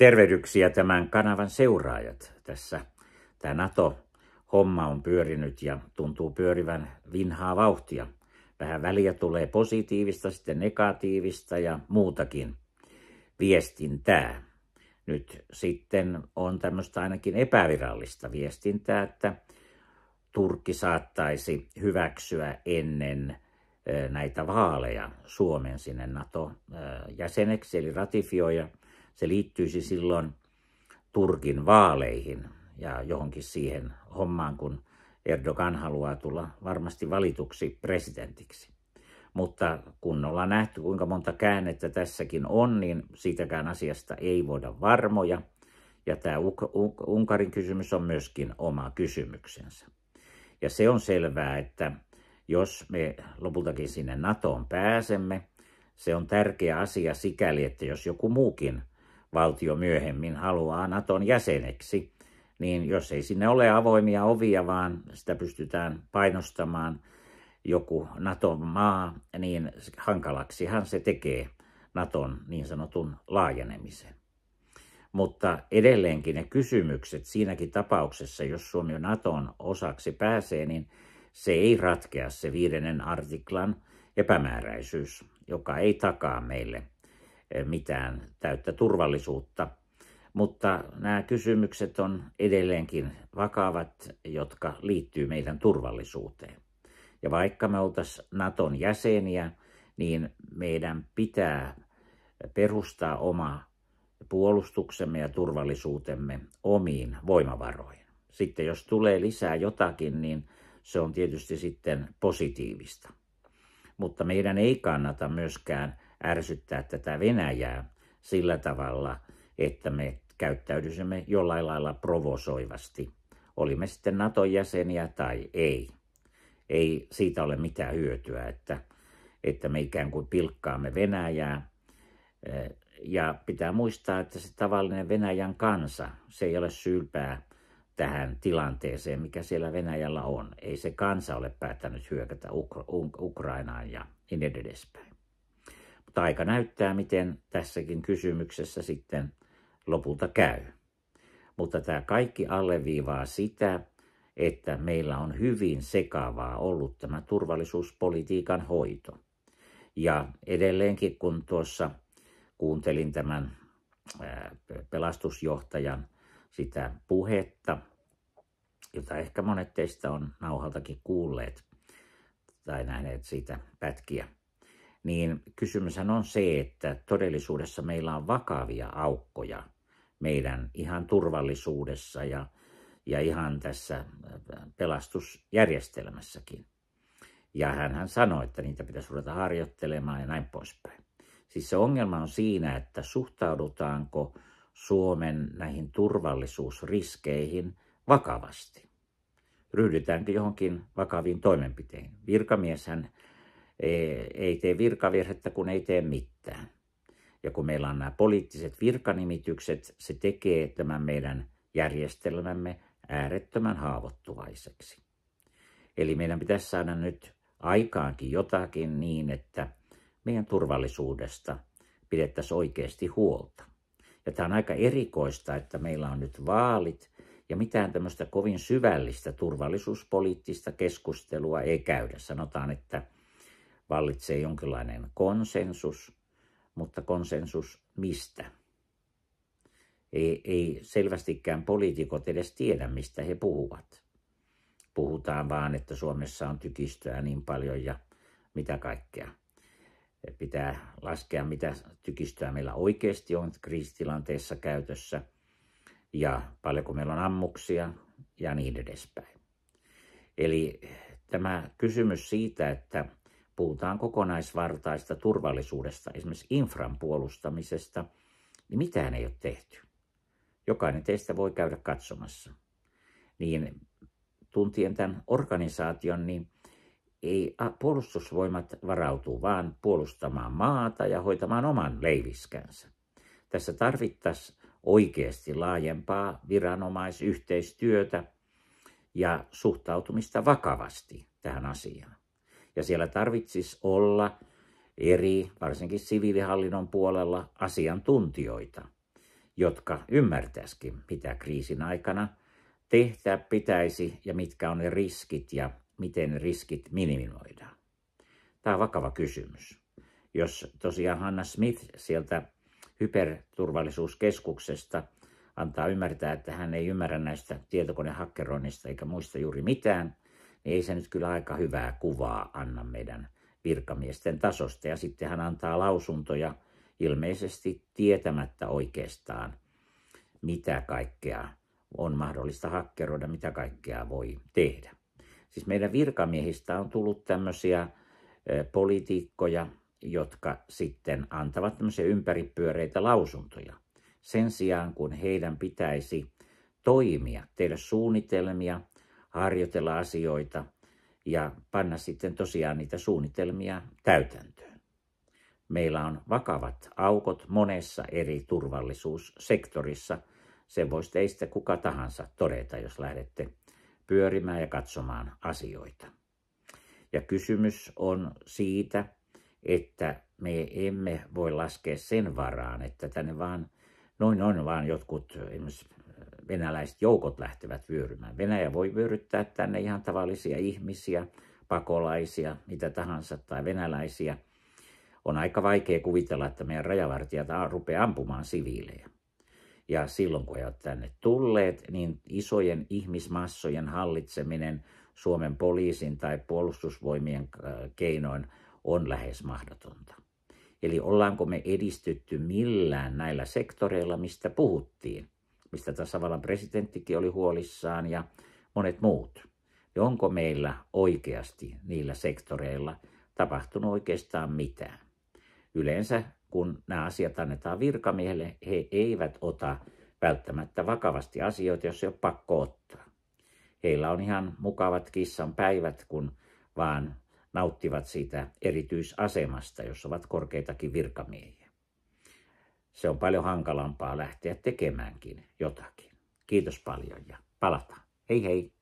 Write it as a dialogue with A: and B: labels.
A: Tervehdyksiä tämän kanavan seuraajat tässä. Tämä NATO-homma on pyörinyt ja tuntuu pyörivän vinhaa vauhtia. Vähän väliä tulee positiivista, sitten negatiivista ja muutakin viestintää. Nyt sitten on tämmöistä ainakin epävirallista viestintää, että Turkki saattaisi hyväksyä ennen eh, näitä vaaleja Suomen sinne NATO-jäseneksi, eh, eli ratifioida se liittyisi silloin Turkin vaaleihin ja johonkin siihen hommaan, kun Erdogan haluaa tulla varmasti valituksi presidentiksi. Mutta kun ollaan nähty, kuinka monta käännettä tässäkin on, niin siitäkään asiasta ei voida varmoja. Ja tämä Unkarin kysymys on myöskin oma kysymyksensä. Ja se on selvää, että jos me lopultakin sinne NATOon pääsemme, se on tärkeä asia sikäli, että jos joku muukin valtio myöhemmin haluaa Naton jäseneksi, niin jos ei sinne ole avoimia ovia, vaan sitä pystytään painostamaan joku Naton maa, niin hankalaksihan se tekee Naton niin sanotun laajenemisen. Mutta edelleenkin ne kysymykset siinäkin tapauksessa, jos Suomi Naton osaksi pääsee, niin se ei ratkea se viidennen artiklan epämääräisyys, joka ei takaa meille Eh, mitään täyttä turvallisuutta. Mutta nämä kysymykset on edelleenkin vakavat, jotka liittyy meidän turvallisuuteen. Ja vaikka me oltaisiin Naton jäseniä, niin meidän pitää perustaa oma puolustuksemme ja turvallisuutemme omiin voimavaroihin. Sitten jos tulee lisää jotakin, niin se on tietysti sitten positiivista. Mutta meidän ei kannata myöskään ärsyttää tätä Venäjää sillä tavalla, että me käyttäydyisimme jollain lailla provosoivasti. Olimme sitten NATO-jäseniä tai ei. Ei siitä ole mitään hyötyä, että, että me ikään kuin pilkkaamme Venäjää. Eh, ja pitää muistaa, että se tavallinen Venäjän kansa, se ei ole syypää tähän tilanteeseen, mikä siellä Venäjällä on. Ei se kansa ole päättänyt hyökätä Ukra- Ukrainaan ja niin edespäin. Taika näyttää, miten tässäkin kysymyksessä sitten lopulta käy. Mutta tämä kaikki alleviivaa sitä, että meillä on hyvin sekavaa ollut tämä turvallisuuspolitiikan hoito. Ja edelleenkin kun tuossa kuuntelin tämän pelastusjohtajan sitä puhetta, jota ehkä monet teistä on nauhaltakin kuulleet tai nähneet siitä pätkiä, niin kysymyshän on se, että todellisuudessa meillä on vakavia aukkoja meidän ihan turvallisuudessa ja, ja ihan tässä äh, pelastusjärjestelmässäkin. Ja hän, hän sanoi, että niitä pitäisi ruveta harjoittelemaan ja näin poispäin. Siis se ongelma on siinä, että suhtaudutaanko Suomen näihin turvallisuusriskeihin vakavasti. Ryhdytäänkö johonkin vakaviin toimenpiteihin? Virkamieshän ei, ei tee virkavirhettä, kun ei tee mitään. Ja kun meillä on nämä poliittiset virkanimitykset, se tekee tämän meidän järjestelmämme äärettömän haavoittuvaiseksi. Eli meidän pitäisi saada nyt aikaankin jotakin niin, että meidän turvallisuudesta pidettäisiin oikeasti huolta. Ja tämä on aika erikoista, että meillä on nyt vaalit ja mitään tämmöistä kovin syvällistä turvallisuuspoliittista keskustelua ei käydä. Sanotaan, että vallitsee jonkinlainen konsensus, mutta konsensus mistä? Ei, ei selvästikään poliitikot edes tiedä, mistä he puhuvat. Puhutaan vaan, että Suomessa on tykistöä niin paljon ja mitä kaikkea. Pitää laskea, mitä tykistöä meillä oikeasti on kriisitilanteessa käytössä ja paljonko meillä on ammuksia ja niin edespäin. Eli tämä kysymys siitä, että puhutaan kokonaisvartaista turvallisuudesta, esimerkiksi infran puolustamisesta, niin mitään ei ole tehty. Jokainen teistä voi käydä katsomassa. Niin tuntien tämän organisaation, niin ei puolustusvoimat varautuu vaan puolustamaan maata ja hoitamaan oman leiviskänsä. Tässä tarvittaisiin oikeasti laajempaa viranomaisyhteistyötä ja suhtautumista vakavasti tähän asiaan. Ja siellä tarvitsisi olla eri, varsinkin siviilihallinnon puolella, asiantuntijoita, jotka ymmärtäisikin, mitä kriisin aikana tehtää pitäisi ja mitkä on ne riskit ja miten riskit minimoidaan. Tämä on vakava kysymys. Jos tosiaan Hanna Smith sieltä hyperturvallisuuskeskuksesta antaa ymmärtää, että hän ei ymmärrä näistä tietokonehakkeroinnista eikä muista juuri mitään – niin ei se nyt kyllä aika hyvää kuvaa anna meidän virkamiesten tasosta. Ja sitten hän antaa lausuntoja ilmeisesti tietämättä oikeastaan, mitä kaikkea on mahdollista hakkeroida, mitä kaikkea voi tehdä. Siis meidän virkamiehistä on tullut tämmöisiä poliitikkoja, jotka sitten antavat tämmöisiä ympäripyöreitä lausuntoja. Sen sijaan, kun heidän pitäisi toimia, tehdä suunnitelmia, harjoitella asioita ja panna sitten tosiaan niitä suunnitelmia täytäntöön. Meillä on vakavat aukot monessa eri turvallisuussektorissa. Se voisi teistä kuka tahansa todeta, jos lähdette pyörimään ja katsomaan asioita. Ja kysymys on siitä, että me emme voi laskea sen varaan, että tänne vaan noin on vaan jotkut venäläiset joukot lähtevät vyörymään. Venäjä voi vyöryttää tänne ihan tavallisia ihmisiä, pakolaisia, mitä tahansa, tai venäläisiä. On aika vaikea kuvitella, että meidän rajavartijat rupeaa ampumaan siviilejä. Ja silloin, kun he ovat tänne tulleet, niin isojen ihmismassojen hallitseminen Suomen poliisin tai puolustusvoimien äh, keinoin on lähes mahdotonta. Eli ollaanko me edistytty millään näillä sektoreilla, mistä puhuttiin? mistä tasavallan presidenttikin oli huolissaan ja monet muut. Ja onko meillä oikeasti niillä sektoreilla tapahtunut oikeastaan mitään? Yleensä kun nämä asiat annetaan virkamiehelle, he eivät ota välttämättä vakavasti asioita, jos ei ole pakko ottaa. Heillä on ihan mukavat kissan päivät, kun vaan nauttivat siitä erityisasemasta, jos ovat korkeitakin virkamiehiä se on paljon hankalampaa lähteä tekemäänkin jotakin. Kiitos paljon ja palataan. Hei hei!